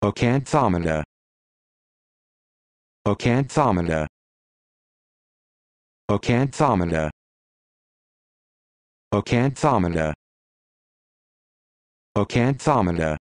Acanthometer. Acanthometer. Acanthometer. Acanthometer. Acanthometer.